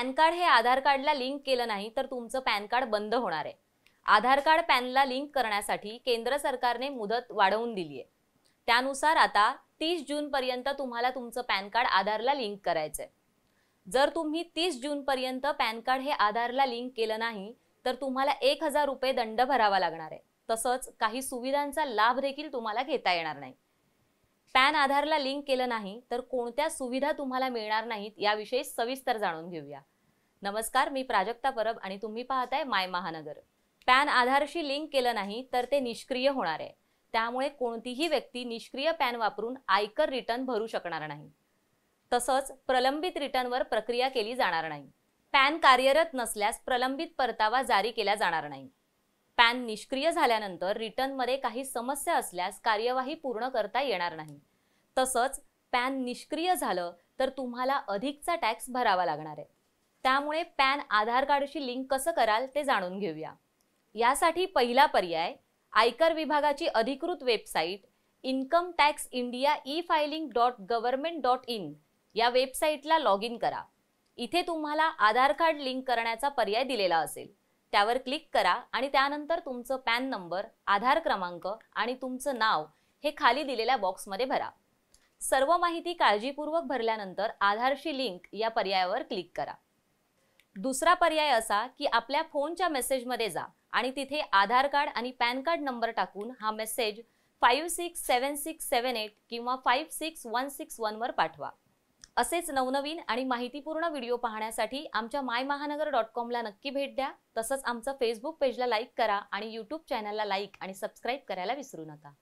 pan card हे आधार कार्डला link केलं नाही तर तुमचं पॅन कार्ड बंद होणार आहे आधार कार्ड पॅनला लिंक करण्यासाठी केंद्र सरकारने मुदत वाढवून दिली आहे त्यानुसार आता तीस पर्यंत तुम्हाला तुमचं पॅन कार्ड आधारला लिंक करायचंय जर तुम्ही तीस पर्यंत पॅन कार्ड हे आधारला लिंक केलं नाही तर तुम्हाला एक हजार रुपये दंड भरावा लागणार आहे तसंच काही सुविधांचा लाभ देखील तुम्हाला घेता येणार नाही पॅन आधारला लिंक केलं नाही तर कोणत्या सुविधा तुम्हाला मिळणार नाहीत याविषयी सविस्तर जाणून घेऊया नमस्कार मी प्राजक्ता परब आणि तुम्ही पाहताय माय महानगर पॅन आधारशी लिंक केलं नाही तर ते निष्क्रिय होणार आहे त्यामुळे कोणतीही व्यक्ती निष्क्रिय पॅन वापरून आयकर रिटर्न भरू शकणार नाही तसंच प्रलंबित रिटर्नवर प्रक्रिया केली जाणार नाही पॅन कार्यरत नसल्यास प्रलंबित परतावा जारी केला जाणार नाही पॅन निष्क्रिय झाल्यानंतर रिटर्नमध्ये काही समस्या असल्यास कार्यवाही पूर्ण करता येणार नाही तसंच पॅन निष्क्रिय झालं तर तुम्हाला अधिकचा टॅक्स भरावा लागणार आहे त्यामुळे पॅन आधार कार्डशी लिंक कसं कराल ते जाणून घेऊया यासाठी पहिला पर्याय आयकर विभागाची अधिकृत website income tax India e filing dot government dot in या वेबसाईटला लॉग इन करा इथे तुम्हाला आधार कार्ड लिंक करण्याचा पर्याय दिलेला असेल त्यावर क्लिक करा आणि त्यानंतर तुमचं पॅन नंबर आधार क्रमांक आणि तुमचं नाव हे खाली दिलेल्या बॉक्समध्ये भरा सर्व माहिती काळजीपूर्वक भरल्यानंतर आधारशी लिंक या पर्यायावर क्लिक करा दुसरा पर्याय असा की आपल्या फोनच्या मेसेजमध्ये जा आणि तिथे आधार कार्ड आणि पॅन कार्ड नंबर टाकून हा message five six seven six seven eight किंवा फाईव्ह सिक्स वन सिक्स वनवर पाठवा असेच नवनवीन आणि माहितीपूर्ण व्हिडिओ पाहण्यासाठी आमच्या माय महानगर डॉट कॉमला नक्की भेट द्या तसंच आमचं फेसबुक पेजला लाईक करा आणि यूट्यूब चॅनलला लाईक आणि सबस्क्राईब करायला विसरू नका